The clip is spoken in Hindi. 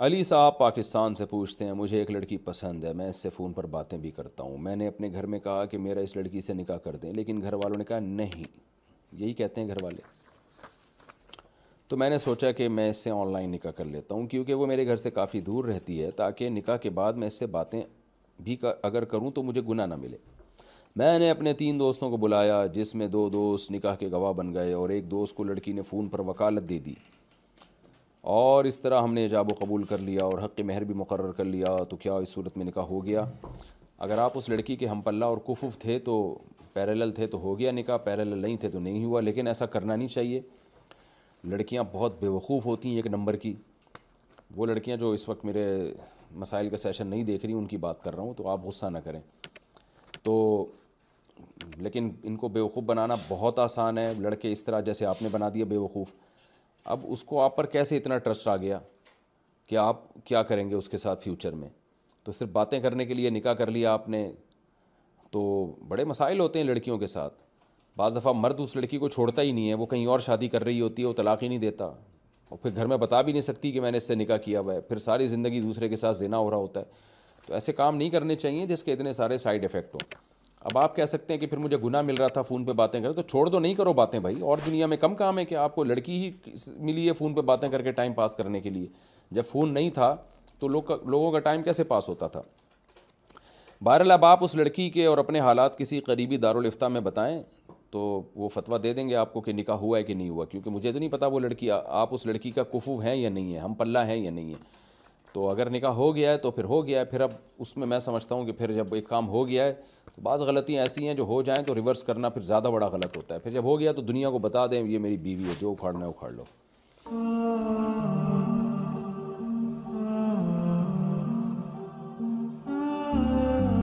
अली साहब पाकिस्तान से पूछते हैं मुझे एक लड़की पसंद है मैं इससे फ़ोन पर बातें भी करता हूँ मैंने अपने घर में कहा कि मेरा इस लड़की से निकाह कर दें लेकिन घर वालों ने कहा नहीं यही कहते हैं घर वाले तो मैंने सोचा कि मैं इससे ऑनलाइन निकाह कर लेता हूँ क्योंकि वो मेरे घर से काफ़ी दूर रहती है ताकि निका के बाद मैं इससे बातें भी कर, अगर करूँ तो मुझे गुना ना मिले मैंने अपने तीन दोस्तों को बुलाया जिसमें दो दोस्त निकाह के गवाह बन गए और एक दोस्त को लड़की ने फ़ोन पर वकालत दे दी और इस तरह हमने एजाब कबूल कर लिया और हक़ महर भी मुकर कर लिया तो क्या इस सूरत में निकाह हो गया अगर आप उस लड़की के हम पल्ला और कुफ़ थे तो पैरेलल थे तो हो गया निकाह पैरेलल नहीं थे तो नहीं हुआ लेकिन ऐसा करना नहीं चाहिए लड़कियां बहुत बेवकूफ़ होती हैं एक नंबर की वो लड़कियां जो इस वक्त मेरे मसाइल का सेशन नहीं देख रही उनकी बात कर रहा हूँ तो आप गुस्सा ना करें तो लेकिन इनको बेवकूफ़ बनाना बहुत आसान है लड़के इस तरह जैसे आपने बना दिया बेवकूफ़ अब उसको आप पर कैसे इतना ट्रस्ट आ गया कि आप क्या करेंगे उसके साथ फ्यूचर में तो सिर्फ बातें करने के लिए निकाह कर लिया आपने तो बड़े मसाइल होते हैं लड़कियों के साथ बाज़ दफ़ा मर्द उस लड़की को छोड़ता ही नहीं है वो कहीं और शादी कर रही होती है वो तलाक़ ही नहीं देता और फिर घर में बता भी नहीं सकती कि मैंने इससे निकाह किया हुआ है फिर सारी ज़िंदगी दूसरे के साथ जिना हो रहा होता है तो ऐसे काम नहीं करने चाहिए जिसके इतने सारे साइड इफ़ेक्ट हों अब आप कह सकते हैं कि फिर मुझे गुना मिल रहा था फ़ोन पे बातें करें तो छोड़ दो नहीं करो बातें भाई और दुनिया में कम काम है कि आपको लड़की ही मिली है फ़ोन पे बातें करके टाइम पास करने के लिए जब फ़ोन नहीं था तो लोग का लोगों का टाइम कैसे पास होता था बहरल अब आप उस लड़की के और अपने हालात किसी करीबी दारुलफ्ता में बताएं तो वो फतवा दे देंगे आपको कि निका हुआ है कि नहीं हुआ क्योंकि मुझे तो नहीं पता वो लड़की आप उस लड़की का कुफू हैं या नहीं है हम पल्ला हैं या नहीं है तो अगर निका हो गया है तो फिर हो गया है फिर अब उसमें मैं समझता हूँ कि फिर जब एक काम हो गया है तो बाज़ गलतियाँ ऐसी हैं जो हो जाएँ तो रिवर्स करना फिर ज़्यादा बड़ा गलत होता है फिर जब हो गया तो दुनिया को बता दें ये मेरी बीवी है जो उखाड़ना है उखाड़ लो